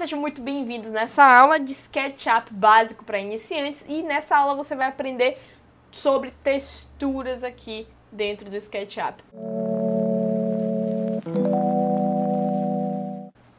sejam muito bem-vindos nessa aula de SketchUp básico para iniciantes e nessa aula você vai aprender sobre texturas aqui dentro do SketchUp.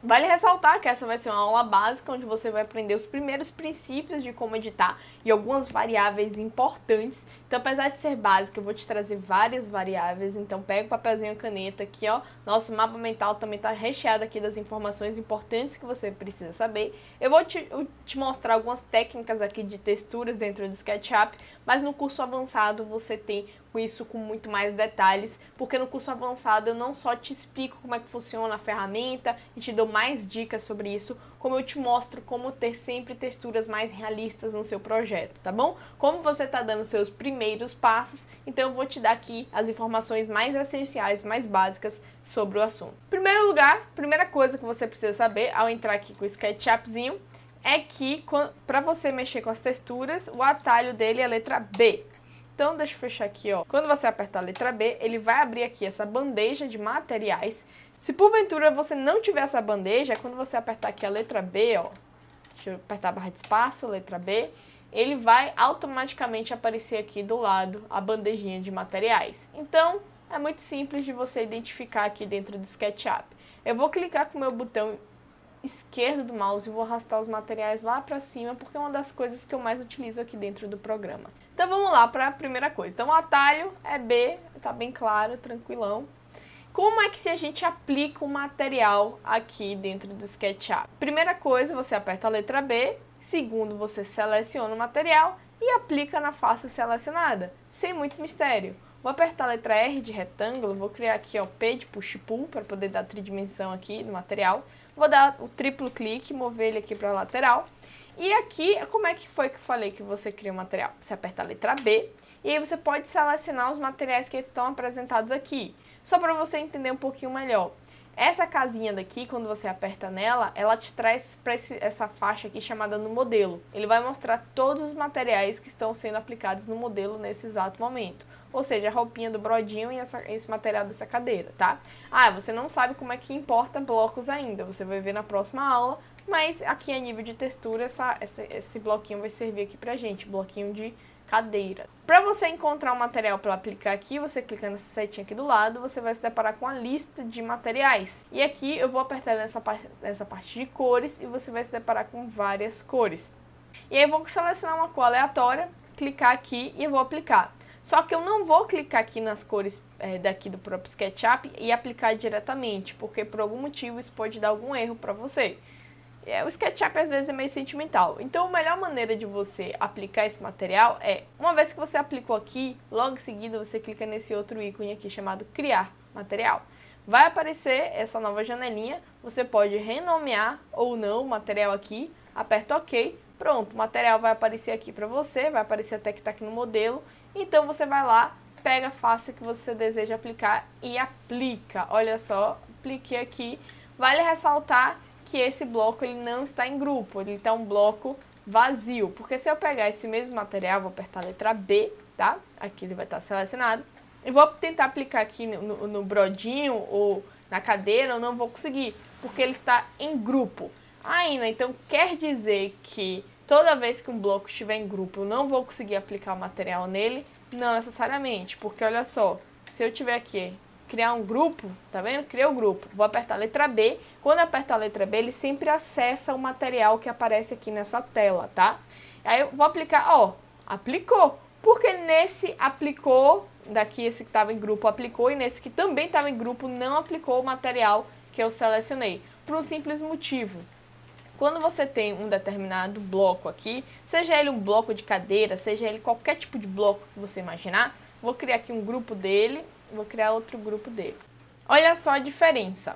Vale ressaltar que essa vai ser uma aula básica onde você vai aprender os primeiros princípios de como editar e algumas variáveis importantes. Então, apesar de ser básica, eu vou te trazer várias variáveis. Então, pega o papelzinho e caneta aqui, ó. Nosso mapa mental também está recheado aqui das informações importantes que você precisa saber. Eu vou te, eu te mostrar algumas técnicas aqui de texturas dentro do SketchUp, mas no curso avançado você tem isso com muito mais detalhes, porque no curso avançado eu não só te explico como é que funciona a ferramenta e te dou mais dicas sobre isso, como eu te mostro como ter sempre texturas mais realistas no seu projeto, tá bom? Como você está dando seus primeiros passos, então eu vou te dar aqui as informações mais essenciais, mais básicas sobre o assunto. primeiro lugar, primeira coisa que você precisa saber ao entrar aqui com o SketchUpzinho é que para você mexer com as texturas, o atalho dele é a letra B. Então deixa eu fechar aqui, ó. Quando você apertar a letra B, ele vai abrir aqui essa bandeja de materiais. Se porventura você não tiver essa bandeja, quando você apertar aqui a letra B, ó, deixa eu apertar a barra de espaço, letra B, ele vai automaticamente aparecer aqui do lado a bandejinha de materiais. Então, é muito simples de você identificar aqui dentro do SketchUp. Eu vou clicar com o meu botão esquerdo do mouse e vou arrastar os materiais lá para cima, porque é uma das coisas que eu mais utilizo aqui dentro do programa. Então vamos lá para a primeira coisa. Então o atalho é B, tá bem claro, tranquilão. Como é que se a gente aplica o material aqui dentro do SketchUp? Primeira coisa, você aperta a letra B. Segundo, você seleciona o material e aplica na face selecionada, sem muito mistério. Vou apertar a letra R de retângulo, vou criar aqui o P de push-pull para poder dar tridimensão aqui no material. Vou dar o triplo clique, mover ele aqui para a lateral. E aqui, como é que foi que eu falei que você cria o um material? Você aperta a letra B e aí você pode selecionar os materiais que estão apresentados aqui. Só para você entender um pouquinho melhor. Essa casinha daqui, quando você aperta nela, ela te traz para essa faixa aqui chamada no modelo. Ele vai mostrar todos os materiais que estão sendo aplicados no modelo nesse exato momento ou seja, a roupinha do brodinho e essa, esse material dessa cadeira, tá? Ah, você não sabe como é que importa blocos ainda, você vai ver na próxima aula, mas aqui a nível de textura, essa, esse, esse bloquinho vai servir aqui pra gente, bloquinho de cadeira. Para você encontrar o um material para aplicar aqui, você clica nessa setinha aqui do lado, você vai se deparar com a lista de materiais. E aqui eu vou apertar nessa, nessa parte de cores e você vai se deparar com várias cores. E aí eu vou selecionar uma cor aleatória, clicar aqui e eu vou aplicar. Só que eu não vou clicar aqui nas cores é, daqui do próprio SketchUp e aplicar diretamente, porque por algum motivo isso pode dar algum erro para você. É, o SketchUp às vezes é meio sentimental. Então a melhor maneira de você aplicar esse material é, uma vez que você aplicou aqui, logo em seguida você clica nesse outro ícone aqui chamado Criar Material. Vai aparecer essa nova janelinha, você pode renomear ou não o material aqui, aperta OK, pronto, o material vai aparecer aqui para você, vai aparecer até que está aqui no modelo então você vai lá, pega a face que você deseja aplicar e aplica. Olha só, apliquei aqui. Vale ressaltar que esse bloco ele não está em grupo, ele está um bloco vazio, porque se eu pegar esse mesmo material, vou apertar a letra B, tá? Aqui ele vai estar selecionado. E vou tentar aplicar aqui no, no, no brodinho ou na cadeira, eu não vou conseguir, porque ele está em grupo. Ainda, ah, então quer dizer que toda vez que um bloco estiver em grupo, eu não vou conseguir aplicar o material nele? Não necessariamente, porque olha só, se eu tiver aqui criar um grupo, tá vendo? Criei o um grupo. Vou apertar a letra B. Quando apertar a letra B, ele sempre acessa o material que aparece aqui nessa tela, tá? Aí eu vou aplicar, ó, aplicou. Porque nesse aplicou, daqui esse que estava em grupo aplicou, e nesse que também estava em grupo não aplicou o material que eu selecionei. Por um simples motivo quando você tem um determinado bloco aqui, seja ele um bloco de cadeira, seja ele qualquer tipo de bloco que você imaginar, vou criar aqui um grupo dele, vou criar outro grupo dele. Olha só a diferença.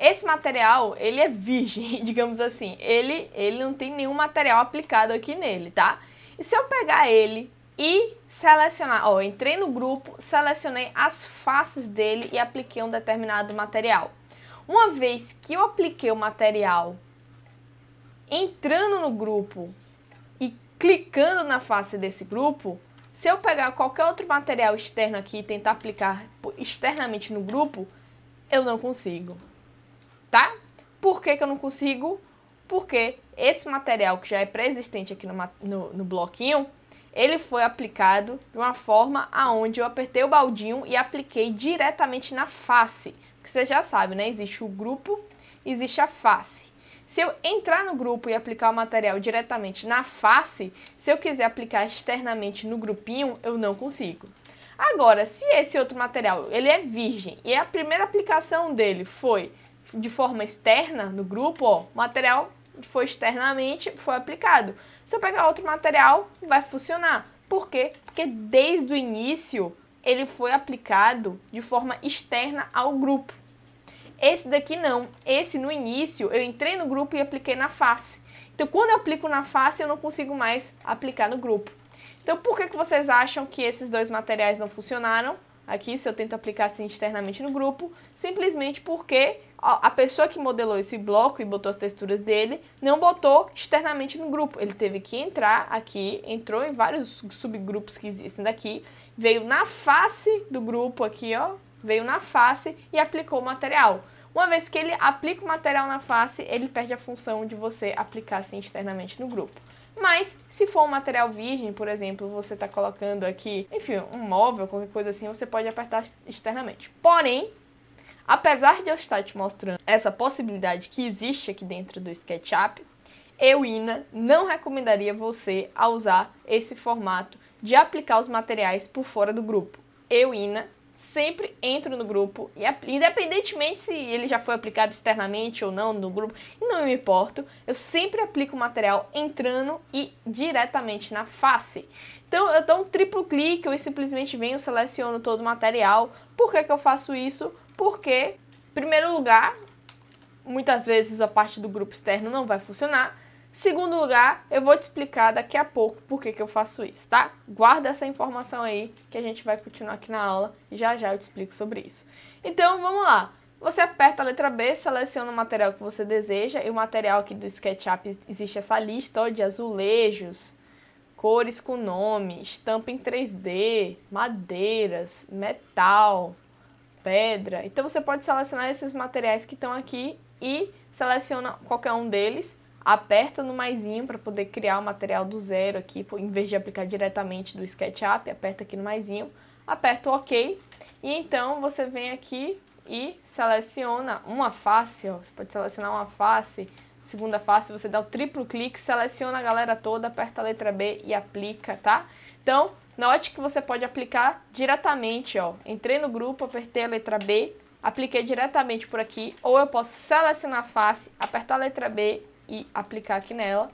Esse material, ele é virgem, digamos assim. Ele, ele não tem nenhum material aplicado aqui nele, tá? E se eu pegar ele e selecionar, ó, entrei no grupo, selecionei as faces dele e apliquei um determinado material. Uma vez que eu apliquei o material entrando no grupo e clicando na face desse grupo, se eu pegar qualquer outro material externo aqui e tentar aplicar externamente no grupo, eu não consigo. Tá? Por que, que eu não consigo? Porque esse material que já é pré-existente aqui no, no, no bloquinho, ele foi aplicado de uma forma aonde eu apertei o baldinho e apliquei diretamente na face. Que você já sabe, né? Existe o grupo, existe a face. Se eu entrar no grupo e aplicar o material diretamente na face, se eu quiser aplicar externamente no grupinho, eu não consigo. Agora, se esse outro material ele é virgem e a primeira aplicação dele foi de forma externa no grupo, ó, o material foi externamente, foi aplicado. Se eu pegar outro material, vai funcionar. Por quê? Porque desde o início ele foi aplicado de forma externa ao grupo. Esse daqui não. Esse no início eu entrei no grupo e apliquei na face. Então quando eu aplico na face eu não consigo mais aplicar no grupo. Então por que, que vocês acham que esses dois materiais não funcionaram? Aqui se eu tento aplicar assim externamente no grupo, simplesmente porque a pessoa que modelou esse bloco e botou as texturas dele não botou externamente no grupo. Ele teve que entrar aqui, entrou em vários subgrupos que existem daqui, veio na face do grupo aqui, ó, veio na face e aplicou o material. Uma vez que ele aplica o material na face, ele perde a função de você aplicar assim externamente no grupo. Mas, se for um material virgem, por exemplo, você está colocando aqui, enfim, um móvel, qualquer coisa assim, você pode apertar externamente. Porém, apesar de eu estar te mostrando essa possibilidade que existe aqui dentro do SketchUp, eu, Ina, não recomendaria você a usar esse formato de aplicar os materiais por fora do grupo. Eu, Ina, sempre entro no grupo, e independentemente se ele já foi aplicado externamente ou não no grupo, não me importo, eu sempre aplico o material entrando e diretamente na face. Então eu dou um triplo clique, eu simplesmente venho, seleciono todo o material. Por que, que eu faço isso? Porque, em primeiro lugar, muitas vezes a parte do grupo externo não vai funcionar. Segundo lugar, eu vou te explicar daqui a pouco por que, que eu faço isso, tá? Guarda essa informação aí que a gente vai continuar aqui na aula. e Já já eu te explico sobre isso. Então, vamos lá. Você aperta a letra B, seleciona o material que você deseja. E o material aqui do SketchUp existe essa lista ó, de azulejos, cores com nome, estampa em 3D, madeiras, metal, pedra. Então, você pode selecionar esses materiais que estão aqui e seleciona qualquer um deles aperta no maisinho para poder criar o material do zero aqui, em vez de aplicar diretamente do SketchUp, aperta aqui no maisinho, aperta o OK e então você vem aqui e seleciona uma face, ó, você pode selecionar uma face, segunda face, você dá o triplo clique, seleciona a galera toda, aperta a letra B e aplica, tá? Então, note que você pode aplicar diretamente, ó, entrei no grupo, apertei a letra B, apliquei diretamente por aqui, ou eu posso selecionar a face, apertar a letra B e aplicar aqui nela.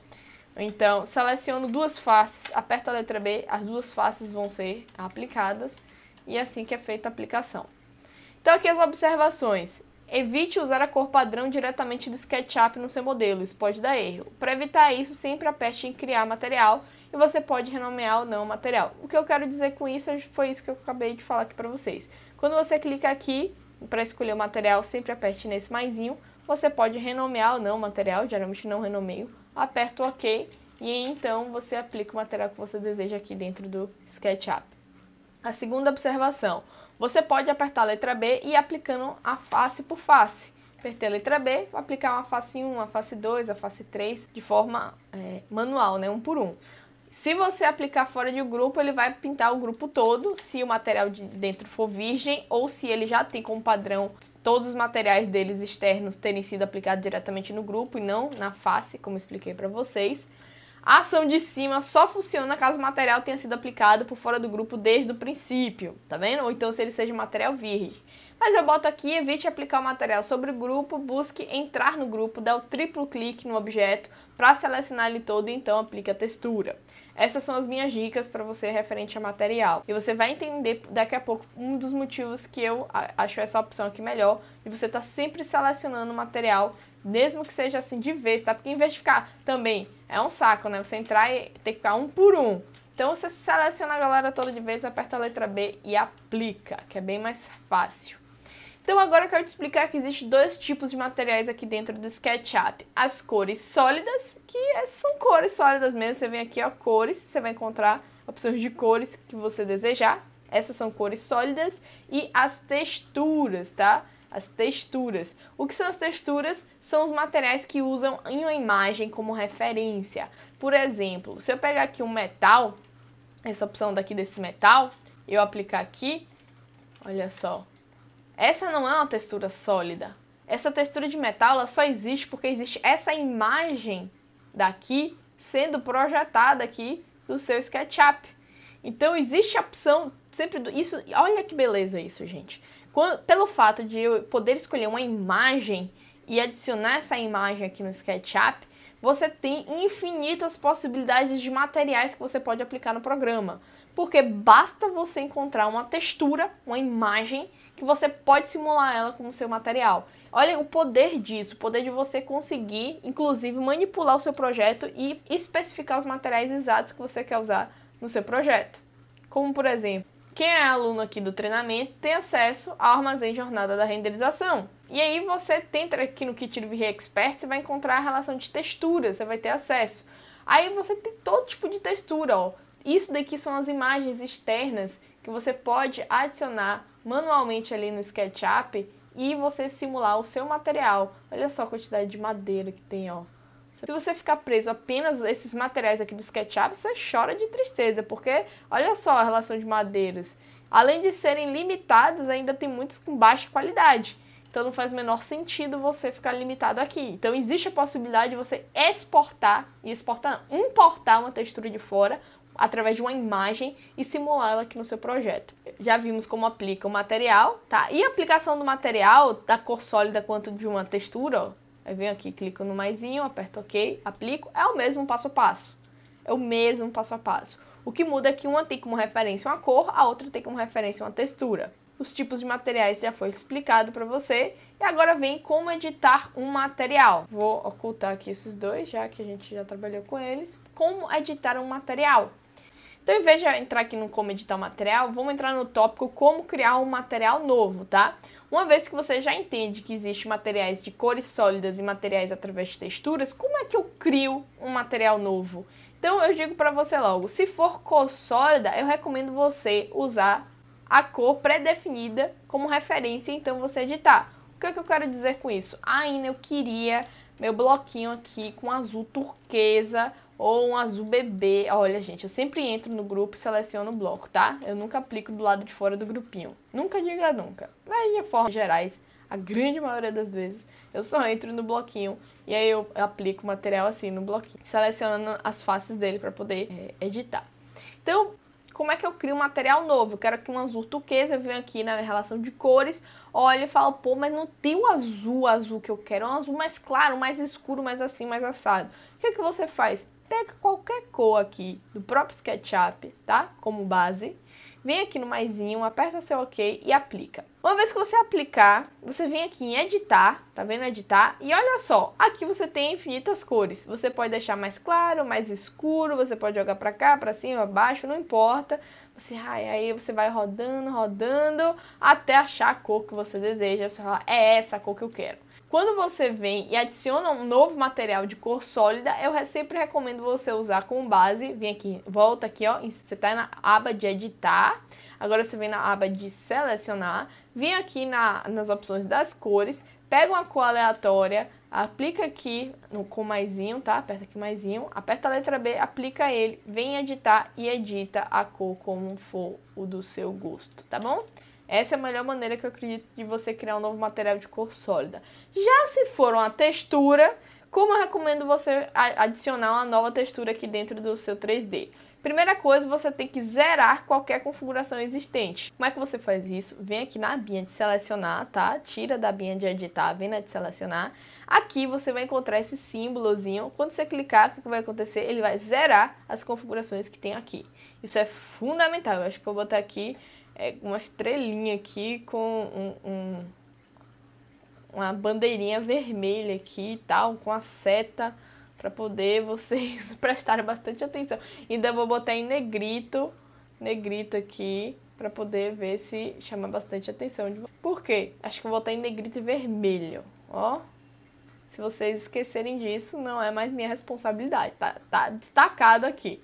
Então, seleciono duas faces, aperto a letra B, as duas faces vão ser aplicadas e é assim que é feita a aplicação. Então, aqui as observações. Evite usar a cor padrão diretamente do SketchUp no seu modelo, isso pode dar erro. Para evitar isso, sempre aperte em criar material e você pode renomear ou não o material. O que eu quero dizer com isso é foi isso que eu acabei de falar aqui para vocês. Quando você clica aqui para escolher o material, sempre aperte nesse maisinho você pode renomear ou não o material, geralmente não renomeio. Aperto OK e então você aplica o material que você deseja aqui dentro do SketchUp. A segunda observação, você pode apertar a letra B e ir aplicando a face por face. Apertei a letra B, vou aplicar uma face 1, a face 2, a face 3, de forma é, manual, né, um por um. Se você aplicar fora de grupo, ele vai pintar o grupo todo, se o material de dentro for virgem ou se ele já tem como padrão todos os materiais deles externos terem sido aplicados diretamente no grupo e não na face, como expliquei para vocês. A ação de cima só funciona caso o material tenha sido aplicado por fora do grupo desde o princípio, tá vendo? Ou então se ele seja material virgem. Mas eu boto aqui, evite aplicar o material sobre o grupo, busque entrar no grupo, dá o triplo clique no objeto para selecionar ele todo e então aplique a textura. Essas são as minhas dicas para você referente a material. E você vai entender daqui a pouco um dos motivos que eu acho essa opção aqui melhor, e você tá sempre selecionando o material, mesmo que seja assim de vez, tá? Porque em vez de ficar também, é um saco, né? Você entrar e ter que ficar um por um. Então você seleciona a galera toda de vez, aperta a letra B e aplica, que é bem mais fácil. Então agora eu quero te explicar que existem dois tipos de materiais aqui dentro do SketchUp. As cores sólidas, que é, são cores sólidas mesmo, você vem aqui ó, cores, você vai encontrar opções de cores que você desejar. Essas são cores sólidas e as texturas, tá? as texturas. O que são as texturas? São os materiais que usam em uma imagem como referência. Por exemplo, se eu pegar aqui um metal, essa opção daqui desse metal, eu aplicar aqui, olha só, essa não é uma textura sólida. Essa textura de metal ela só existe porque existe essa imagem daqui sendo projetada aqui no seu SketchUp. Então existe a opção sempre do, isso, olha que beleza isso, gente. Quando, pelo fato de eu poder escolher uma imagem e adicionar essa imagem aqui no SketchUp, você tem infinitas possibilidades de materiais que você pode aplicar no programa porque basta você encontrar uma textura, uma imagem que você pode simular ela como seu material. Olha o poder disso, o poder de você conseguir, inclusive, manipular o seu projeto e especificar os materiais exatos que você quer usar no seu projeto. Como, por exemplo, quem é aluno aqui do treinamento tem acesso ao armazém jornada da renderização. E aí você entra aqui no kit de Expert, você vai encontrar a relação de texturas, você vai ter acesso. Aí você tem todo tipo de textura, ó. Isso daqui são as imagens externas que você pode adicionar manualmente ali no SketchUp e você simular o seu material. Olha só a quantidade de madeira que tem, ó. Se você ficar preso apenas esses materiais aqui do SketchUp, você chora de tristeza, porque olha só a relação de madeiras. Além de serem limitados, ainda tem muitos com baixa qualidade. Então não faz o menor sentido você ficar limitado aqui. Então existe a possibilidade de você exportar, e exportar não, importar uma textura de fora através de uma imagem e simular ela aqui no seu projeto. Já vimos como aplica o material, tá? E a aplicação do material, da cor sólida quanto de uma textura, ó. Eu venho aqui, clico no maisinho, aperto OK, aplico, é o mesmo passo a passo. É o mesmo passo a passo. O que muda é que uma tem como referência uma cor, a outra tem como referência uma textura. Os tipos de materiais já foi explicado para você. E agora vem como editar um material. Vou ocultar aqui esses dois, já que a gente já trabalhou com eles. Como editar um material. Então, em vez de entrar aqui no como editar material, vamos entrar no tópico como criar um material novo, tá? Uma vez que você já entende que existem materiais de cores sólidas e materiais através de texturas, como é que eu crio um material novo? Então eu digo para você logo, se for cor sólida, eu recomendo você usar a cor pré-definida como referência, então você editar. O que, é que eu quero dizer com isso? Ainda ah, eu queria meu bloquinho aqui com azul turquesa ou um azul bebê. Olha, gente, eu sempre entro no grupo e seleciono o bloco, tá? Eu nunca aplico do lado de fora do grupinho. Nunca diga nunca. Mas de formas gerais, a grande maioria das vezes, eu só entro no bloquinho e aí eu aplico o material assim no bloquinho, selecionando as faces dele para poder é, editar. Então, como é que eu crio um material novo? Eu quero aqui um azul turquesa, eu venho aqui na relação de cores, olho e falo, pô, mas não tem o azul, azul que eu quero, é um azul mais claro, mais escuro, mais assim, mais assado. O que é que você faz? Pega qualquer cor aqui do próprio SketchUp, tá? Como base. Vem aqui no maisinho, aperta seu OK e aplica. Uma vez que você aplicar, você vem aqui em editar, tá vendo editar? E olha só, aqui você tem infinitas cores. Você pode deixar mais claro, mais escuro, você pode jogar para cá, para cima, baixo, não importa. Você, ai, aí você vai rodando, rodando até achar a cor que você deseja. Você fala, é essa a cor que eu quero. Quando você vem e adiciona um novo material de cor sólida, eu sempre recomendo você usar como base, vem aqui, volta aqui, ó, você tá na aba de editar, agora você vem na aba de selecionar, vem aqui na, nas opções das cores, pega uma cor aleatória, aplica aqui no com maisinho, tá? Aperta aqui maisinho, aperta a letra B, aplica ele, vem editar e edita a cor como for o do seu gosto, tá bom? Essa é a melhor maneira que eu acredito de você criar um novo material de cor sólida. Já se for uma textura, como eu recomendo você adicionar uma nova textura aqui dentro do seu 3D? Primeira coisa, você tem que zerar qualquer configuração existente. Como é que você faz isso? Vem aqui na abinha de selecionar, tá? Tira da abinha de editar, vem na de selecionar. Aqui você vai encontrar esse símbolozinho. Quando você clicar, o que vai acontecer? Ele vai zerar as configurações que tem aqui. Isso é fundamental. Eu acho que eu vou botar aqui é, uma estrelinha aqui com um, um, uma bandeirinha vermelha aqui e tal, com a seta para poder vocês prestarem bastante atenção. Ainda vou botar em negrito, negrito aqui, para poder ver se chama bastante atenção. De... Por quê? Acho que vou botar em negrito e vermelho, ó. Se vocês esquecerem disso, não é mais minha responsabilidade, tá, tá destacado aqui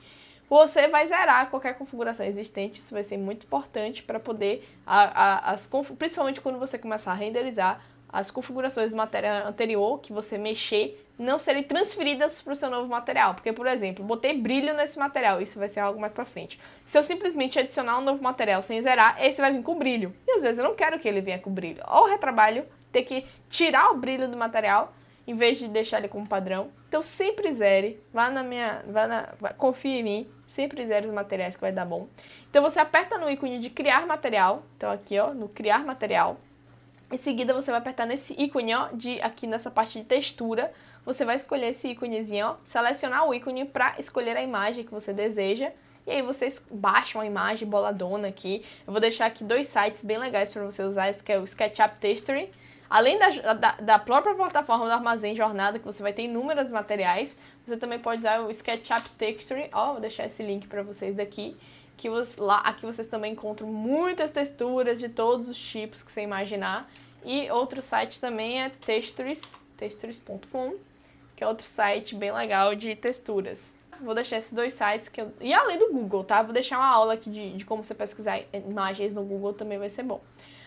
você vai zerar qualquer configuração existente. Isso vai ser muito importante para poder, a, a, as, principalmente quando você começar a renderizar, as configurações do material anterior que você mexer não serem transferidas para o seu novo material. Porque, por exemplo, botei brilho nesse material, isso vai ser algo mais para frente. Se eu simplesmente adicionar um novo material sem zerar, esse vai vir com brilho. E às vezes eu não quero que ele venha com brilho. Ou retrabalho, ter que tirar o brilho do material em vez de deixar ele como padrão. Então sempre zere, vá na minha, vá na, vá, confie em mim Sempre zero os materiais que vai dar bom. Então você aperta no ícone de criar material. Então aqui, ó, no criar material. Em seguida você vai apertar nesse ícone, ó, de aqui nessa parte de textura. Você vai escolher esse íconezinho, ó, selecionar o ícone para escolher a imagem que você deseja. E aí vocês baixam a imagem boladona aqui. Eu vou deixar aqui dois sites bem legais para você usar, que é o SketchUp Texture Além da, da, da, própria plataforma do Armazém Jornada, que você vai ter inúmeros materiais, você também pode usar o SketchUp Texture. Ó, vou deixar esse link para vocês daqui. Que você, lá, aqui vocês também encontram muitas texturas de todos os tipos que você imaginar. E outro site também é Textures, textures.com, que é outro site bem legal de texturas. Vou deixar esses dois sites que eu... E além do Google, tá? Vou deixar uma aula aqui de, de como você pesquisar imagens no Google também vai ser bom.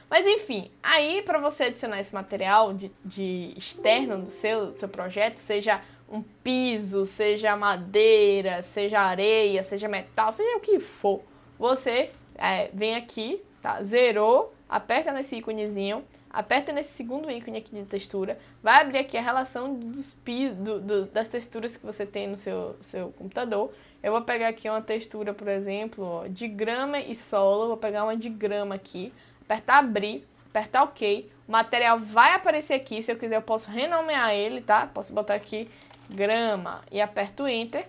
Mas enfim, aí para você adicionar esse material de, de externo do seu, do seu projeto, seja um piso, seja madeira, seja areia, seja metal, seja o que for, você é, vem aqui, tá? Zerou, aperta nesse íconezinho, aperta nesse segundo ícone aqui de textura, vai abrir aqui a relação dos do, do, das texturas que você tem no seu, seu computador. Eu vou pegar aqui uma textura, por exemplo, ó, de grama e solo, vou pegar uma de grama aqui apertar abrir, apertar OK. O material vai aparecer aqui, se eu quiser eu posso renomear ele, tá? Posso botar aqui grama e aperto Enter.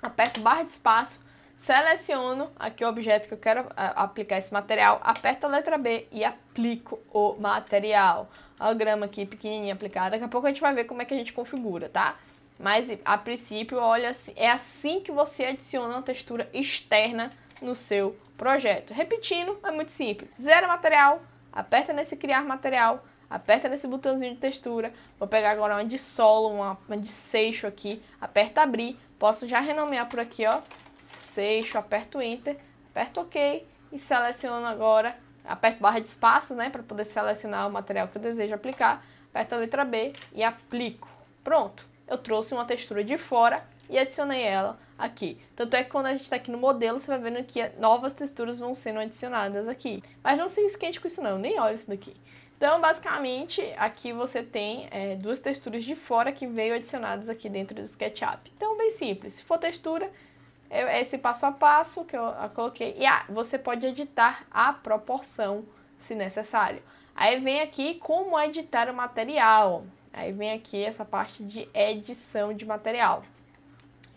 Aperto barra de espaço, seleciono aqui o objeto que eu quero ah, aplicar esse material, aperto a letra B e aplico o material. Olha o grama aqui pequenininha aplicada, daqui a pouco a gente vai ver como é que a gente configura, tá? Mas a princípio, olha, é assim que você adiciona uma textura externa no seu projeto. Repetindo, é muito simples. Zero material, aperta nesse criar material, aperta nesse botãozinho de textura. Vou pegar agora uma de solo, uma, uma de seixo aqui, aperta abrir. Posso já renomear por aqui, ó, seixo, aperto enter, aperto ok e seleciono agora, aperto barra de espaço, né, para poder selecionar o material que eu desejo aplicar. Aperto a letra B e aplico. Pronto, eu trouxe uma textura de fora e adicionei ela aqui. Tanto é que quando a gente está aqui no modelo, você vai vendo que novas texturas vão sendo adicionadas aqui. Mas não se esquente com isso não, nem olha isso daqui. Então, basicamente, aqui você tem é, duas texturas de fora que veio adicionadas aqui dentro do SketchUp. Então, bem simples. Se for textura, é, é esse passo a passo que eu coloquei. E ah, você pode editar a proporção, se necessário. Aí vem aqui como editar o material. Aí vem aqui essa parte de edição de material.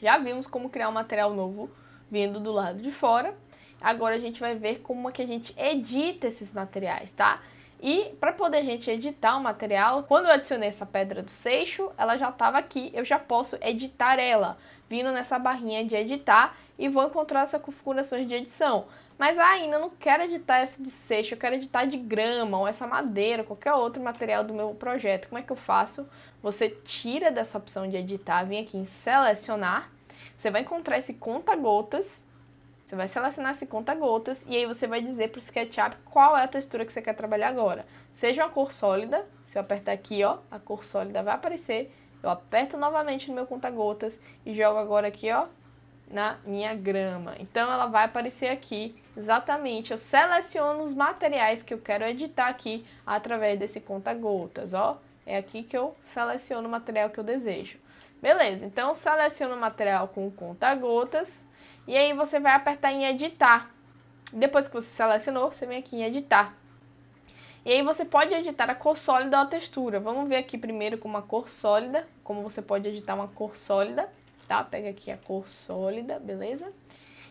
Já vimos como criar um material novo vindo do lado de fora. Agora a gente vai ver como é que a gente edita esses materiais, tá? E para poder a gente editar o material, quando eu adicionei essa pedra do seixo, ela já estava aqui, eu já posso editar ela, vindo nessa barrinha de editar e vou encontrar essas configurações de edição. Mas ah, ainda não quero editar essa de seixo, eu quero editar de grama ou essa madeira, qualquer outro material do meu projeto. Como é que eu faço? Você tira dessa opção de editar, vem aqui em selecionar, você vai encontrar esse conta-gotas, você vai selecionar esse conta-gotas e aí você vai dizer para o SketchUp qual é a textura que você quer trabalhar agora. Seja uma cor sólida, se eu apertar aqui, ó, a cor sólida vai aparecer. Eu aperto novamente no meu conta-gotas e jogo agora aqui, ó, na minha grama. Então ela vai aparecer aqui exatamente. Eu seleciono os materiais que eu quero editar aqui através desse conta-gotas, ó. É aqui que eu seleciono o material que eu desejo. Beleza, então seleciono o material com conta-gotas e aí você vai apertar em editar. Depois que você selecionou, você vem aqui em editar. E aí você pode editar a cor sólida ou a textura. Vamos ver aqui primeiro com uma cor sólida, como você pode editar uma cor sólida tá? Pega aqui a cor sólida, beleza?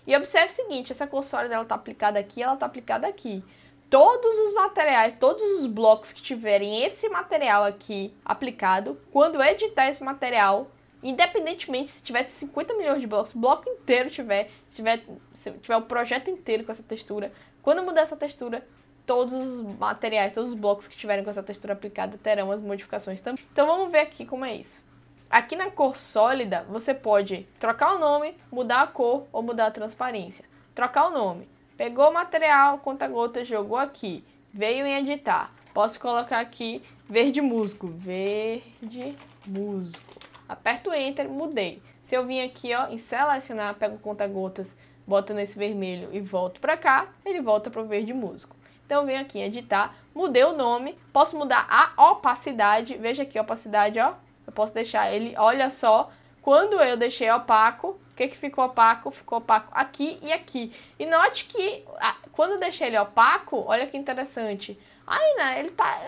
E observe o seguinte, essa cor sólida ela tá aplicada aqui, ela tá aplicada aqui. Todos os materiais, todos os blocos que tiverem esse material aqui aplicado, quando eu editar esse material, independentemente se tiver 50 milhões de blocos, bloco inteiro tiver, se tiver, se tiver o projeto inteiro com essa textura, quando mudar essa textura, todos os materiais, todos os blocos que tiverem com essa textura aplicada terão as modificações também. Então vamos ver aqui como é isso. Aqui na cor sólida, você pode trocar o nome, mudar a cor ou mudar a transparência. Trocar o nome. Pegou o material, conta-gota, jogou aqui. Veio em editar. Posso colocar aqui verde musgo. Verde musgo. Aperto Enter, mudei. Se eu vim aqui ó, em selecionar, pego conta-gotas, boto nesse vermelho e volto para cá, ele volta para o verde musgo. Então, eu venho aqui em editar, mudei o nome, posso mudar a opacidade, veja aqui a opacidade, ó, eu posso deixar ele, olha só, quando eu deixei opaco, o que, que ficou opaco? Ficou opaco aqui e aqui. E note que quando eu deixei ele opaco, olha que interessante. Ai, né, ele tá,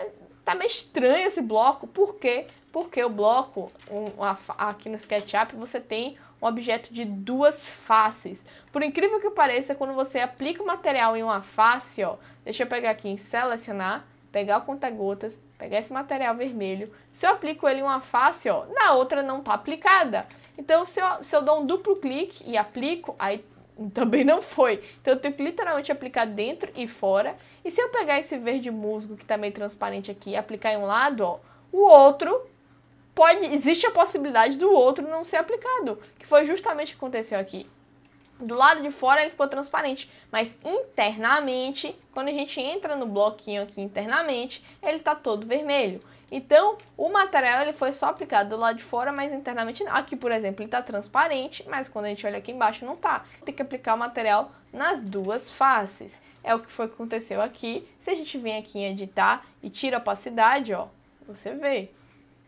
tá meio estranho esse bloco. Por quê? Porque o bloco, um, a, aqui no SketchUp, você tem um objeto de duas faces. Por incrível que pareça, quando você aplica o material em uma face, ó, deixa eu pegar aqui em selecionar, pegar o conta-gotas pegar esse material vermelho, se eu aplico ele em uma face, ó, na outra não tá aplicada. Então, se eu, se eu dou um duplo clique e aplico, aí também não foi. Então, eu tenho que literalmente aplicar dentro e fora. E se eu pegar esse verde musgo, que tá meio transparente aqui, e aplicar em um lado, ó, o outro pode... Existe a possibilidade do outro não ser aplicado, que foi justamente o que aconteceu aqui do lado de fora ele ficou transparente, mas internamente, quando a gente entra no bloquinho aqui internamente, ele está todo vermelho. Então, o material ele foi só aplicado do lado de fora, mas internamente não. Aqui, por exemplo, ele está transparente, mas quando a gente olha aqui embaixo não tá. Tem que aplicar o material nas duas faces. É o que foi que aconteceu aqui. Se a gente vem aqui em editar e tira a opacidade, ó, você vê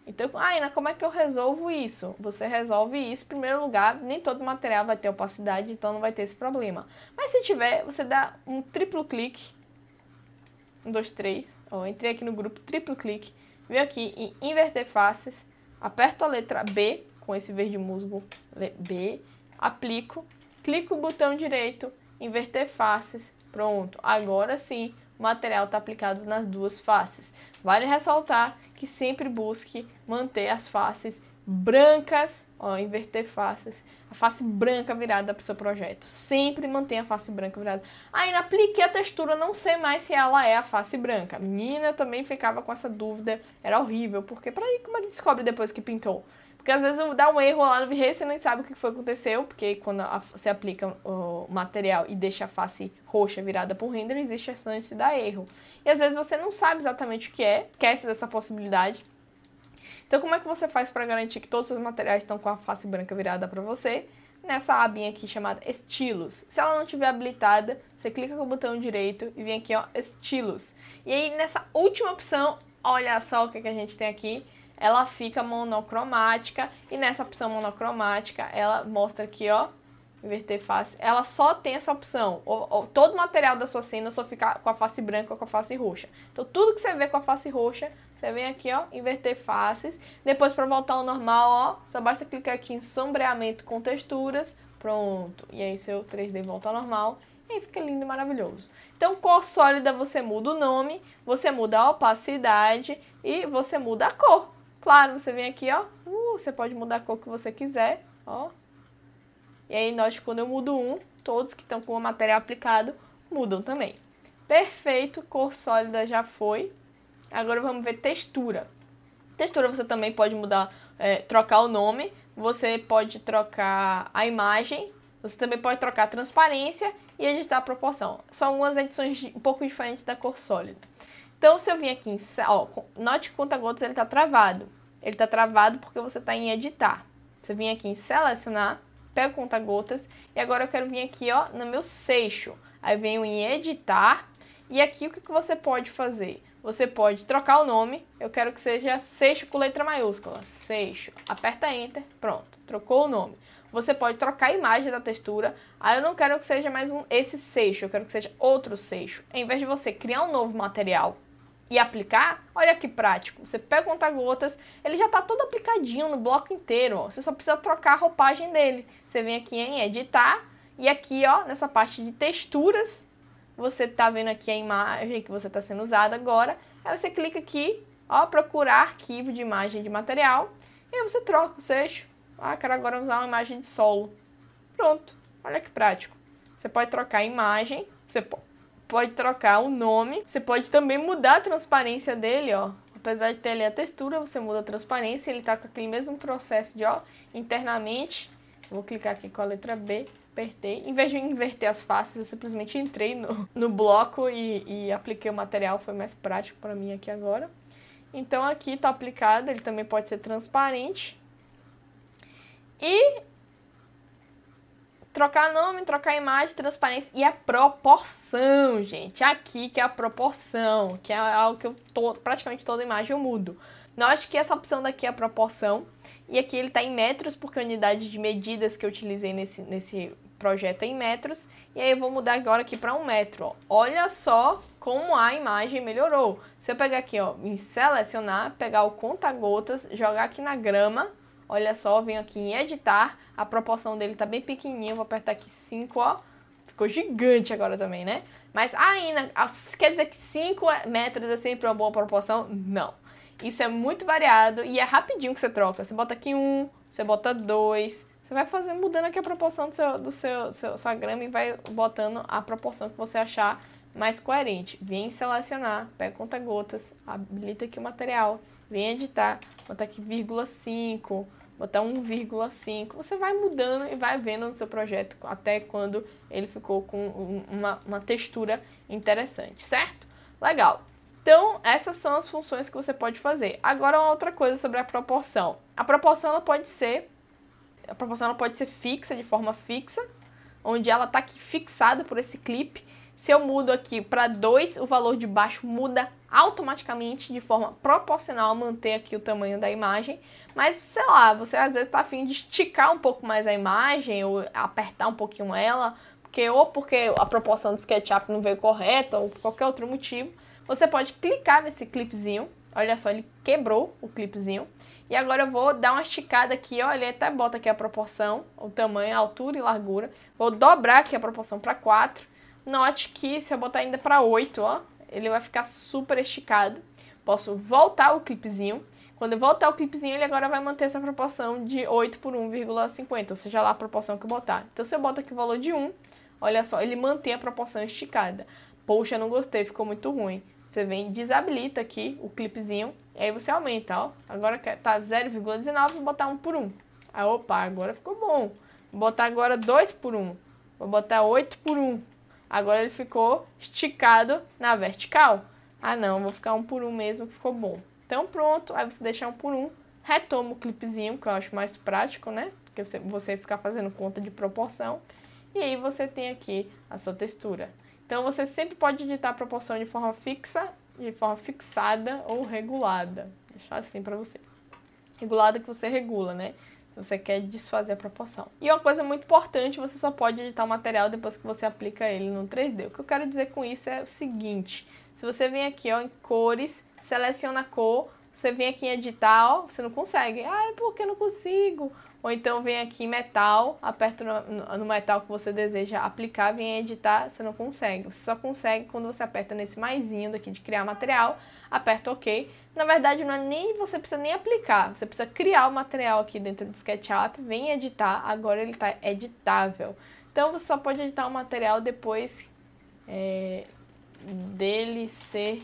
então, Aina, né, como é que eu resolvo isso? Você resolve isso, em primeiro lugar, nem todo material vai ter opacidade, então não vai ter esse problema. Mas se tiver, você dá um triplo clique. Um, dois, três. ou entrei aqui no grupo, triplo clique. vem aqui em inverter faces. Aperto a letra B com esse verde musgo. B. Aplico. Clico o botão direito, inverter faces. Pronto, agora sim o material está aplicado nas duas faces. Vale ressaltar que sempre busque manter as faces brancas, ó, inverter faces, a face branca virada para o seu projeto. Sempre mantenha a face branca virada. Ainda apliquei a textura, não sei mais se ela é a face branca. Menina também ficava com essa dúvida, era horrível, porque para como é que descobre depois que pintou? Porque às vezes dá um erro lá no e você nem sabe o que foi aconteceu, porque quando a, você aplica o material e deixa a face roxa virada para o render, existe a chance de dar erro. E às vezes você não sabe exatamente o que é, esquece dessa possibilidade. Então, como é que você faz para garantir que todos os seus materiais estão com a face branca virada para você? Nessa abinha aqui chamada Estilos. Se ela não estiver habilitada, você clica com o botão direito e vem aqui, ó, Estilos. E aí, nessa última opção, olha só o que, que a gente tem aqui ela fica monocromática e nessa opção monocromática ela mostra aqui ó inverter face, ela só tem essa opção. Ou, todo o material da sua cena só fica com a face branca ou com a face roxa. Então tudo que você vê com a face roxa, você vem aqui, ó, inverter faces. Depois para voltar ao normal, ó, só basta clicar aqui em sombreamento com texturas. Pronto. E aí seu 3D volta ao normal. E aí fica lindo e maravilhoso. Então cor sólida você muda o nome, você muda a opacidade e você muda a cor. Claro, você vem aqui, ó, uh, você pode mudar a cor que você quiser, ó, e aí note quando eu mudo um, todos que estão com o material aplicado mudam também. Perfeito, cor sólida já foi. Agora vamos ver textura. Textura você também pode mudar, é, trocar o nome, você pode trocar a imagem, você também pode trocar a transparência e editar a proporção. São umas edições um pouco diferentes da cor sólida. Então, se eu vim aqui em... Ó, note que o conta-gotas ele está travado. Ele está travado porque você está em editar. Você vem aqui em selecionar, pego conta-gotas e agora eu quero vir aqui ó, no meu seixo. Aí venho em editar e aqui o que, que você pode fazer? Você pode trocar o nome, eu quero que seja seixo com letra maiúscula, seixo. Aperta enter, pronto, trocou o nome. Você pode trocar a imagem da textura, aí eu não quero que seja mais um esse seixo, eu quero que seja outro seixo. Em vez de você criar um novo material, e aplicar, olha que prático. Você pega o conta-gotas, ele já está todo aplicadinho no bloco inteiro. Ó. Você só precisa trocar a roupagem dele. Você vem aqui em editar e aqui, ó, nessa parte de texturas, você tá vendo aqui a imagem que você está sendo usada agora. Aí você clica aqui, ó, procurar arquivo de imagem de material e aí você troca o seixo. Ah, quero agora usar uma imagem de solo. Pronto. Olha que prático. Você pode trocar a imagem, você pode pode trocar o nome. Você pode também mudar a transparência dele, ó. Apesar de ter ali a textura, você muda a transparência. Ele tá com aquele mesmo processo de, ó, internamente. Vou clicar aqui com a letra B apertei. Em vez de inverter as faces, eu simplesmente entrei no, no bloco e, e apliquei o material, foi mais prático para mim aqui agora. Então aqui está aplicado, ele também pode ser transparente. E trocar nome, trocar imagem, transparência e a é proporção, gente. Aqui que é a proporção, que é algo que eu tô, praticamente toda imagem eu mudo. Note que essa opção daqui é a proporção e aqui ele está em metros porque a unidade de medidas que eu utilizei nesse, nesse projeto é em metros. E aí eu vou mudar agora aqui para um metro, ó. Olha só como a imagem melhorou. Se eu pegar aqui, ó, em selecionar, pegar o conta-gotas, jogar aqui na grama Olha só, venho aqui em editar. A proporção dele tá bem pequenininha. Vou apertar aqui 5, ó. Ficou gigante agora também, né? Mas ainda, ah, quer dizer que 5 metros é sempre uma boa proporção? Não. Isso é muito variado e é rapidinho que você troca. Você bota aqui um, você bota dois. Você vai fazendo, mudando aqui a proporção do seu, do seu, seu sua grama e vai botando a proporção que você achar mais coerente. Vem selecionar, pega conta-gotas, habilita aqui o material, vem editar, bota aqui vírgula 5, até 1,5. Você vai mudando e vai vendo no seu projeto até quando ele ficou com uma, uma textura interessante, certo? Legal. Então, essas são as funções que você pode fazer. Agora, uma outra coisa sobre a proporção. A proporção ela pode ser a proporção ela pode ser fixa, de forma fixa, onde ela está aqui fixada por esse clipe. Se eu mudo aqui para 2, o valor de baixo muda automaticamente, de forma proporcional, manter aqui o tamanho da imagem. Mas, sei lá, você às vezes está afim de esticar um pouco mais a imagem ou apertar um pouquinho ela, porque, ou porque a proporção do SketchUp não veio correta ou por qualquer outro motivo. Você pode clicar nesse clipezinho. Olha só, ele quebrou o clipezinho. E agora eu vou dar uma esticada aqui, olha, até bota aqui a proporção, o tamanho, a altura e largura. Vou dobrar aqui a proporção para 4. Note que se eu botar ainda para 8, ó, ele vai ficar super esticado. Posso voltar o clipezinho. Quando eu voltar o clipezinho, ele agora vai manter essa proporção de 8 por 1,50, ou seja, lá a proporção que eu botar. Então, se eu boto aqui o valor de 1, olha só, ele mantém a proporção esticada. Poxa, não gostei, ficou muito ruim. Você vem, desabilita aqui o clipezinho, e aí você aumenta, ó. Agora tá 0,19, vou botar 1 por 1. Aí, ah, opa, agora ficou bom. Vou botar agora 2 por 1. Vou botar 8 por 1. Agora ele ficou esticado na vertical. Ah, não, vou ficar um por um mesmo, que ficou bom. Então, pronto. Aí você deixa um por um. Retoma o clipezinho, que eu acho mais prático, né? Porque você, você ficar fazendo conta de proporção. E aí você tem aqui a sua textura. Então, você sempre pode editar a proporção de forma fixa, de forma fixada ou regulada. Vou deixar assim para você. Regulada que você regula, né? se você quer desfazer a proporção. E uma coisa muito importante, você só pode editar o material depois que você aplica ele no 3D. O que eu quero dizer com isso é o seguinte, se você vem aqui ó, em cores, seleciona a cor, você vem aqui em editar, ó, você não consegue. Ah, por é porque eu não consigo. Ou então vem aqui em metal, aperta no, no, metal que você deseja aplicar, vem em editar, você não consegue. Você só consegue quando você aperta nesse maisinho daqui de criar material, aperta OK na verdade, não é nem você precisa nem aplicar, você precisa criar o material aqui dentro do SketchUp, vem editar, agora ele está editável. Então você só pode editar o material depois é, dele ser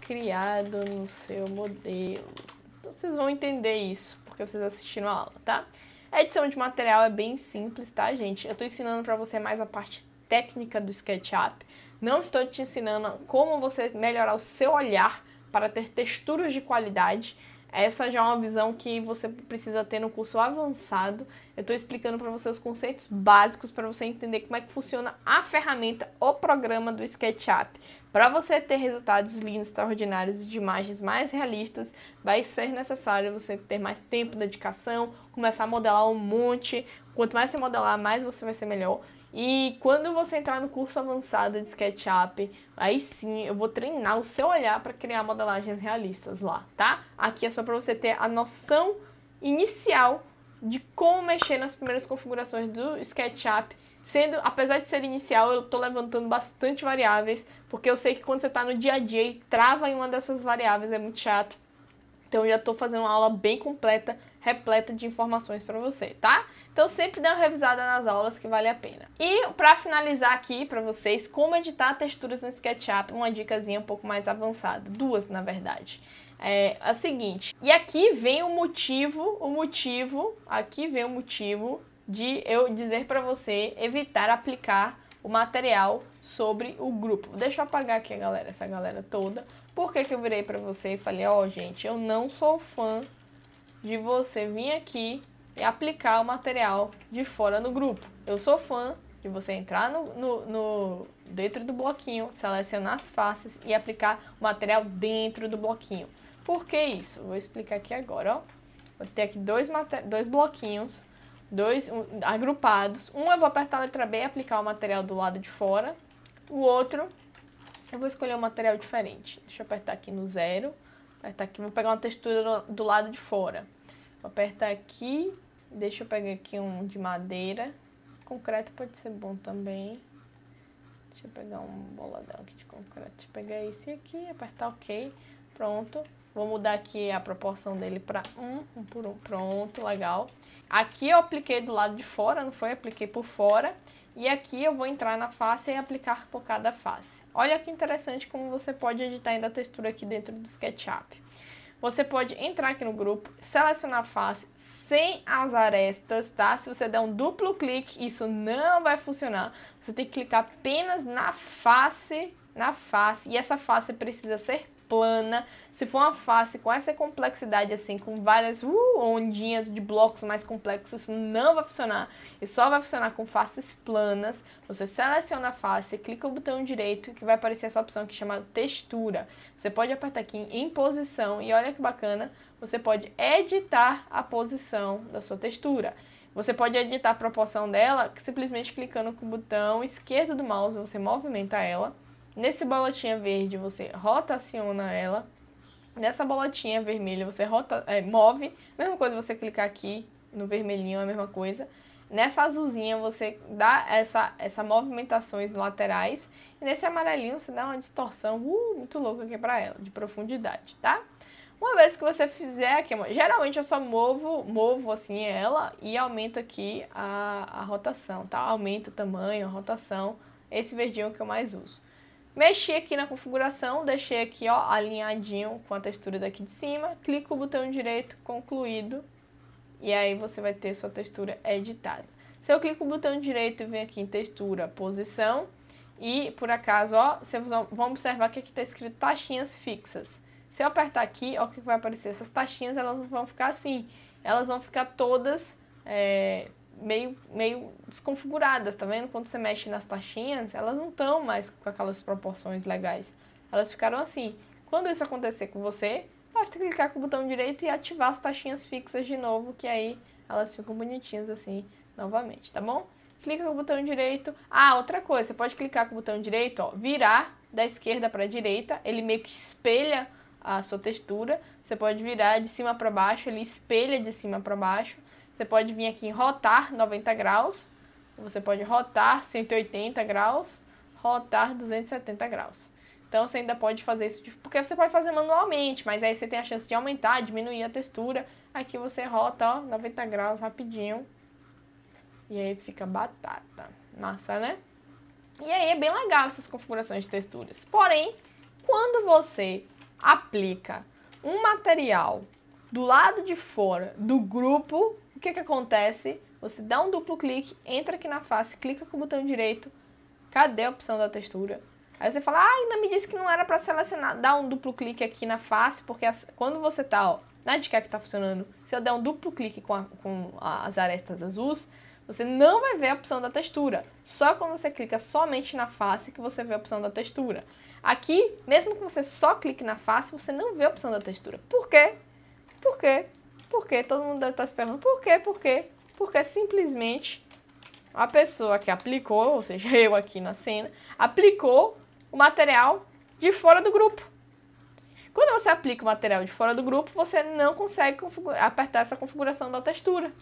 criado no seu modelo. Então, vocês vão entender isso, porque vocês assistiram a aula, tá? A edição de material é bem simples, tá, gente? Eu estou ensinando para você mais a parte técnica do SketchUp. Não estou te ensinando como você melhorar o seu olhar para ter texturas de qualidade. Essa já é uma visão que você precisa ter no curso avançado. Eu estou explicando para você os conceitos básicos para você entender como é que funciona a ferramenta, o programa do SketchUp. Para você ter resultados lindos, extraordinários e de imagens mais realistas, vai ser necessário você ter mais tempo, dedicação, começar a modelar um monte. Quanto mais você modelar, mais você vai ser melhor. E quando você entrar no curso avançado de SketchUp, aí sim eu vou treinar o seu olhar para criar modelagens realistas lá, tá? Aqui é só para você ter a noção inicial de como mexer nas primeiras configurações do SketchUp, sendo, apesar de ser inicial, eu estou levantando bastante variáveis, porque eu sei que quando você está no dia a dia e trava em uma dessas variáveis é muito chato. Então eu já estou fazendo uma aula bem completa, repleta de informações para você, tá? Então sempre dá uma revisada nas aulas que vale a pena. E para finalizar aqui para vocês como editar texturas no SketchUp, uma dicasinha um pouco mais avançada, duas na verdade. É a é seguinte, e aqui vem o motivo, o motivo, aqui vem o motivo de eu dizer para você evitar aplicar o material sobre o grupo. Deixa eu apagar aqui a galera, essa galera toda. Por que, que eu virei para você e falei, ó, oh, gente, eu não sou fã de você vir aqui e é aplicar o material de fora no grupo. Eu sou fã de você entrar no, no, no, dentro do bloquinho, selecionar as faces e aplicar o material dentro do bloquinho. Por que isso? Vou explicar aqui agora, ó. Vou ter aqui dois, dois bloquinhos, dois um, agrupados. Um eu vou apertar a letra B e aplicar o material do lado de fora. O outro, eu vou escolher um material diferente. Deixa eu apertar aqui no zero. Apertar aqui, vou pegar uma textura do lado de fora. Vou apertar aqui Deixa eu pegar aqui um de madeira. Concreto pode ser bom também. Deixa eu pegar um boladão aqui de concreto. Deixa eu pegar esse aqui, apertar OK. Pronto. Vou mudar aqui a proporção dele para um, um por um. Pronto, legal. Aqui eu apliquei do lado de fora, não foi? Apliquei por fora. E aqui eu vou entrar na face e aplicar por cada face. Olha que interessante como você pode editar ainda a textura aqui dentro do SketchUp. Você pode entrar aqui no grupo, selecionar a face sem as arestas, tá? Se você der um duplo clique, isso não vai funcionar. Você tem que clicar apenas na face, na face, e essa face precisa ser plana se for uma face com essa complexidade, assim, com várias uh, ondinhas de blocos mais complexos, não vai funcionar. E só vai funcionar com faces planas. Você seleciona a face, clica o botão direito que vai aparecer essa opção que chama textura. Você pode apertar aqui em posição e olha que bacana, você pode editar a posição da sua textura. Você pode editar a proporção dela simplesmente clicando com o botão esquerdo do mouse, você movimenta ela. Nesse bolotinha verde, você rotaciona ela nessa bolotinha vermelha você rota, é, move, mesma coisa você clicar aqui no vermelhinho, é a mesma coisa. Nessa azulzinha você dá essa, essa movimentações laterais e nesse amarelinho você dá uma distorção uh, muito louca aqui é pra ela, de profundidade, tá? Uma vez que você fizer aqui, geralmente eu só movo, movo assim ela e aumento aqui a, a rotação, tá? Aumento o tamanho, a rotação, esse verdinho que eu mais uso. Mexi aqui na configuração, deixei aqui ó, alinhadinho com a textura daqui de cima, clico o botão direito, concluído, e aí você vai ter sua textura editada. Se eu clico o botão direito e venho aqui em textura, posição, e por acaso, ó, vocês vão observar que aqui está escrito taxinhas fixas. Se eu apertar aqui, ó, o que vai aparecer? Essas taxinhas, elas vão ficar assim, elas vão ficar todas é, meio, meio desconfiguradas, tá vendo? Quando você mexe nas taxinhas, elas não estão mais com aquelas proporções legais. Elas ficaram assim. Quando isso acontecer com você, basta clicar com o botão direito e ativar as taxinhas fixas de novo, que aí elas ficam bonitinhas assim novamente, tá bom? Clica com o botão direito. Ah, outra coisa, você pode clicar com o botão direito, ó, virar da esquerda para a direita, ele meio que espelha a sua textura. Você pode virar de cima para baixo, ele espelha de cima para baixo. Você pode vir aqui em rotar 90 graus, você pode rotar 180 graus, rotar 270 graus. Então você ainda pode fazer isso, porque você pode fazer manualmente, mas aí você tem a chance de aumentar, diminuir a textura. Aqui você rota, ó, 90 graus rapidinho. E aí fica batata. Massa, né? E aí é bem legal essas configurações de texturas. Porém, quando você aplica um material do lado de fora do grupo o que, que acontece? Você dá um duplo clique, entra aqui na face, clica com o botão direito, cadê a opção da textura? Aí você fala, ah, ainda me disse que não era para selecionar. Dá um duplo clique aqui na face, porque as, quando você tá, ó, na dica que tá funcionando, se eu der um duplo clique com, a, com as arestas azuis, você não vai ver a opção da textura. Só quando você clica somente na face que você vê a opção da textura. Aqui, mesmo que você só clique na face, você não vê a opção da textura. Por quê? Por quê? Por quê? Todo mundo deve estar se perguntando por quê, por quê? Porque simplesmente a pessoa que aplicou, ou seja, eu aqui na cena, aplicou o material de fora do grupo. Quando você aplica o material de fora do grupo, você não consegue apertar essa configuração da textura.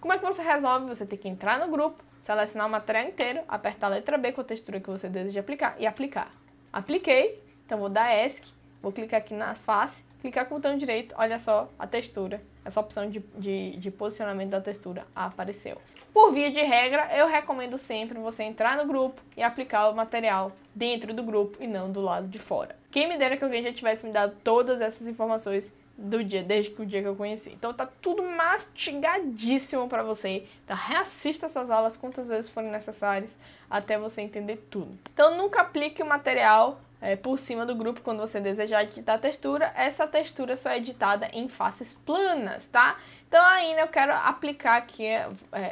Como é que você resolve? Você tem que entrar no grupo, selecionar o material inteiro, apertar a letra B com a textura que você deseja aplicar e aplicar. Apliquei, então vou dar ESC Vou clicar aqui na face, clicar com o botão direito, olha só a textura. Essa opção de, de, de posicionamento da textura apareceu. Por via de regra, eu recomendo sempre você entrar no grupo e aplicar o material dentro do grupo e não do lado de fora. Quem me dera que alguém já tivesse me dado todas essas informações do dia, desde que o dia que eu conheci. Então tá tudo mastigadíssimo para você. Então reassista essas aulas quantas vezes forem necessárias até você entender tudo. Então nunca aplique o material é, por cima do grupo quando você desejar editar a textura. Essa textura só é editada em faces planas, tá? Então ainda eu quero aplicar aqui é,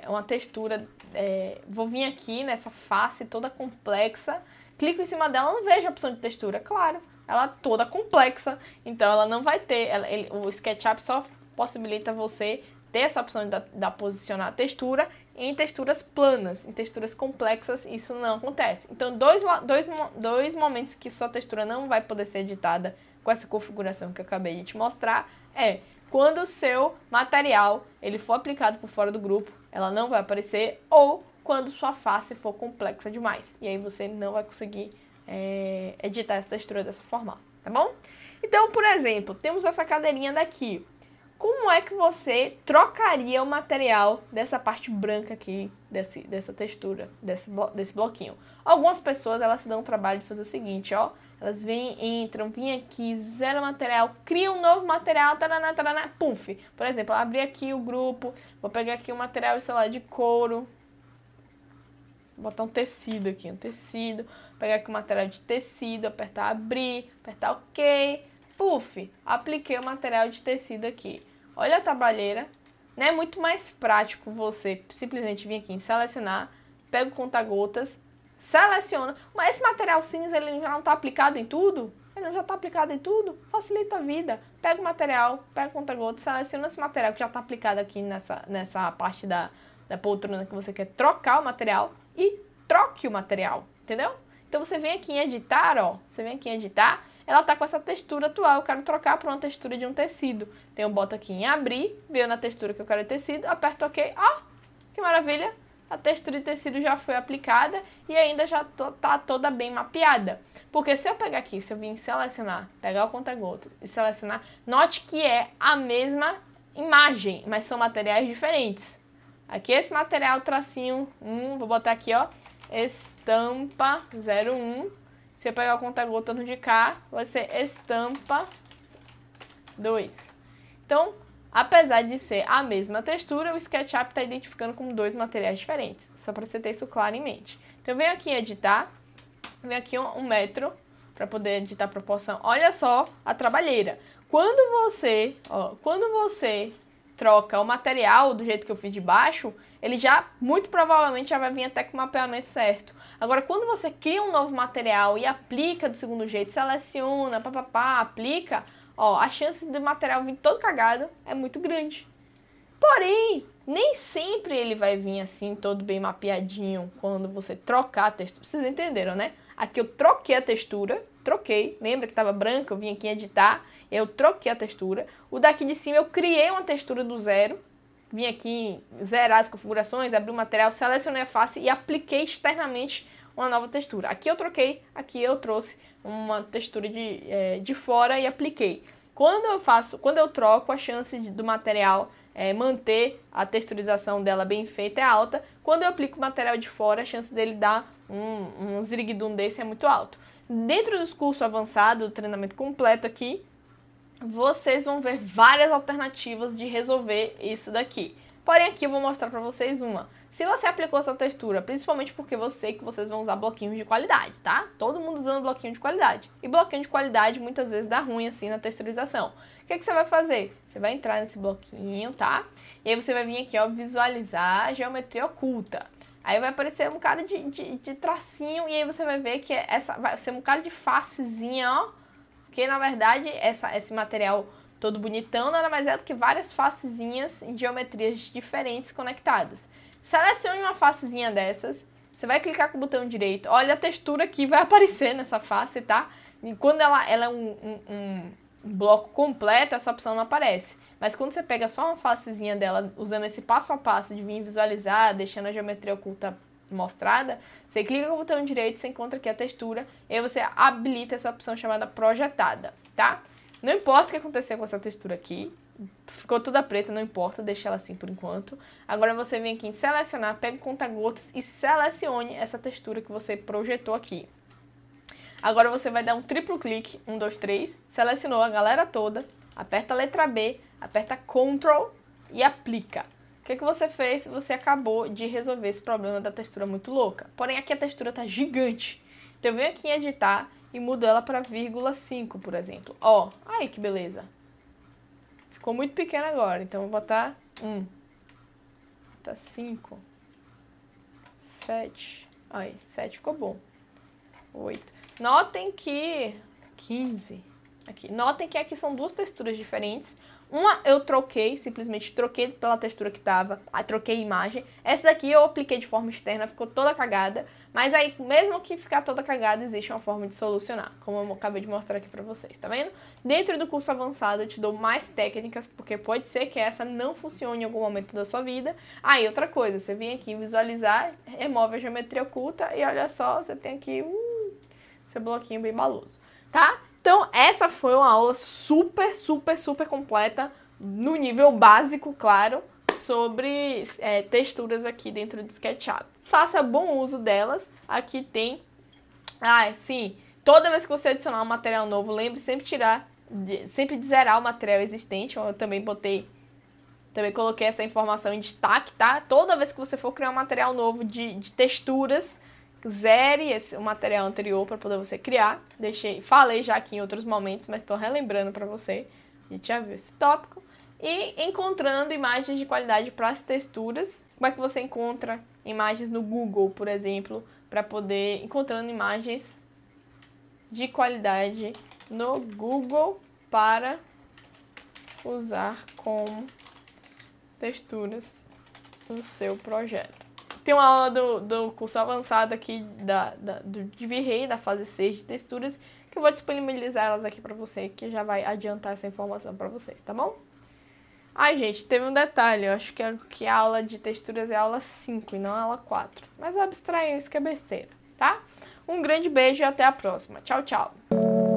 uma textura, é, vou vir aqui nessa face toda complexa, clico em cima dela, não vejo a opção de textura, claro, ela é toda complexa, então ela não vai ter, ela, ele, o SketchUp só possibilita você ter essa opção de da posicionar a textura em texturas planas, em texturas complexas, isso não acontece. Então, dois, dois, dois momentos que sua textura não vai poder ser editada com essa configuração que eu acabei de te mostrar é quando o seu material ele for aplicado por fora do grupo, ela não vai aparecer, ou quando sua face for complexa demais. E aí você não vai conseguir é, editar essa textura dessa forma, tá bom? Então, por exemplo, temos essa cadeirinha daqui. Como é que você trocaria o material dessa parte branca aqui, desse, dessa textura, desse, blo desse bloquinho? Algumas pessoas, elas se dão o trabalho de fazer o seguinte, ó. Elas vêm, entram, vêm aqui, zero material, cria um novo material, taraná, taraná, pumf. Por exemplo, abri aqui o grupo, vou pegar aqui um material, sei lá, de couro. botar um tecido aqui, um tecido. Pegar aqui o material de tecido, apertar abrir, apertar ok. Puf, apliquei o material de tecido aqui. Olha a trabalheira. Né? É muito mais prático você simplesmente vir aqui em selecionar, pega o conta-gotas, seleciona. Mas esse material cinza ele já não tá aplicado em tudo? Ele já tá aplicado em tudo? Facilita a vida. Pega o material, pega o conta-gotas, seleciona esse material que já tá aplicado aqui nessa, nessa parte da, da poltrona que você quer trocar o material e troque o material, entendeu? Então você vem aqui em editar, ó, você vem aqui em editar ela tá com essa textura atual, eu quero trocar para uma textura de um tecido. Então eu boto aqui em abrir, veio na textura que eu quero tecido, aperto OK, ó, oh, que maravilha, a textura de tecido já foi aplicada e ainda já to, tá toda bem mapeada. Porque se eu pegar aqui, se eu vir selecionar, pegar o conta e selecionar, note que é a mesma imagem, mas são materiais diferentes. Aqui é esse material tracinho 1, um, vou botar aqui, ó, estampa 01 eu pegar o conta-gota no de cá, você estampa 2. Então, apesar de ser a mesma textura, o SketchUp está identificando como dois materiais diferentes. Só para você ter isso claro em mente. Então, vem aqui em editar. Vem aqui um, um metro para poder editar a proporção. Olha só a trabalheira. Quando você, ó, quando você troca o material do jeito que eu fiz de baixo, ele já, muito provavelmente, já vai vir até com o mapeamento certo. Agora, quando você cria um novo material e aplica do segundo jeito, seleciona, papapá, aplica, ó, a chance do material vir todo cagado é muito grande. Porém, nem sempre ele vai vir assim, todo bem mapeadinho, quando você trocar a textura. Vocês entenderam, né? Aqui eu troquei a textura, troquei. Lembra que estava branca Eu vim aqui editar, eu troquei a textura. O daqui de cima eu criei uma textura do zero, vim aqui zerar as configurações, abri o material, selecionei a face e apliquei externamente uma nova textura. Aqui eu troquei, aqui eu trouxe uma textura de, é, de fora e apliquei. Quando eu faço, quando eu troco, a chance de, do material é, manter a texturização dela bem feita é alta. Quando eu aplico o material de fora, a chance dele dar um, um ziriguidum desse é muito alto. Dentro dos cursos avançados, do treinamento completo aqui, vocês vão ver várias alternativas de resolver isso daqui. Porém, aqui eu vou mostrar para vocês uma. Se você aplicou essa textura, principalmente porque eu sei que vocês vão usar bloquinhos de qualidade, tá? Todo mundo usando bloquinho de qualidade. E bloquinho de qualidade muitas vezes dá ruim assim na texturização. O que, é que você vai fazer? Você vai entrar nesse bloquinho, tá? E aí você vai vir aqui, ó, visualizar geometria oculta. Aí vai aparecer um cara de, de, de tracinho e aí você vai ver que é essa vai ser um cara de facezinha, ó porque na verdade essa, esse material todo bonitão nada mais é do que várias facezinhas em geometrias diferentes conectadas. Selecione uma facezinha dessas, você vai clicar com o botão direito, olha a textura que vai aparecer nessa face, tá? E quando ela, ela é um, um, um bloco completo, essa opção não aparece. Mas quando você pega só uma facezinha dela, usando esse passo a passo de vir visualizar, deixando a geometria oculta mostrada, você clica com o botão direito, você encontra aqui a textura, e aí você habilita essa opção chamada projetada, tá? Não importa o que acontecer com essa textura aqui, ficou toda preta, não importa, deixa ela assim por enquanto. Agora você vem aqui em selecionar, pega o conta-gotas e selecione essa textura que você projetou aqui. Agora você vai dar um triplo clique, um, dois, três, selecionou a galera toda, aperta a letra B, aperta Ctrl e aplica. O que, é que você fez? Você acabou de resolver esse problema da textura muito louca. Porém, aqui a textura tá gigante. Então, eu venho aqui em editar e mudo ela para vírgula 5, por exemplo. Ó, aí que beleza. Ficou muito pequeno agora, então vou botar 1. Tá 5. 7. Aí, 7 ficou bom. 8. Notem que... 15. Aqui. Notem que aqui são duas texturas diferentes, uma eu troquei, simplesmente troquei pela textura que tava, troquei a imagem. Essa daqui eu apliquei de forma externa, ficou toda cagada. Mas aí, mesmo que ficar toda cagada, existe uma forma de solucionar, como eu acabei de mostrar aqui pra vocês, tá vendo? Dentro do curso avançado eu te dou mais técnicas, porque pode ser que essa não funcione em algum momento da sua vida. Aí, outra coisa, você vem aqui visualizar, remove a geometria oculta e olha só, você tem aqui um... Uh, esse bloquinho bem baloso, tá? foi uma aula super, super, super completa, no nível básico, claro, sobre é, texturas aqui dentro do SketchUp. Faça bom uso delas. Aqui tem. Ah, sim. Toda vez que você adicionar um material novo, lembre sempre tirar, sempre de zerar o material existente. Eu também botei, também coloquei essa informação em destaque, tá? Toda vez que você for criar um material novo de, de texturas, zere esse, o material anterior para poder você criar. Deixei, falei já aqui em outros momentos, mas estou relembrando para você. A gente já viu esse tópico. E encontrando imagens de qualidade para as texturas. Como é que você encontra imagens no Google, por exemplo, para poder encontrando imagens de qualidade no Google para usar como texturas no seu projeto. Tem uma aula do, do curso avançado aqui da, da do DivRei, da fase 6 de texturas, que eu vou disponibilizar elas aqui para você, que já vai adiantar essa informação para vocês, tá bom? Ai, gente, teve um detalhe. Eu acho que a, é que a aula de texturas é a aula 5 e não a aula 4. Mas abstraiu isso que é besteira, tá? Um grande beijo e até a próxima. Tchau, tchau.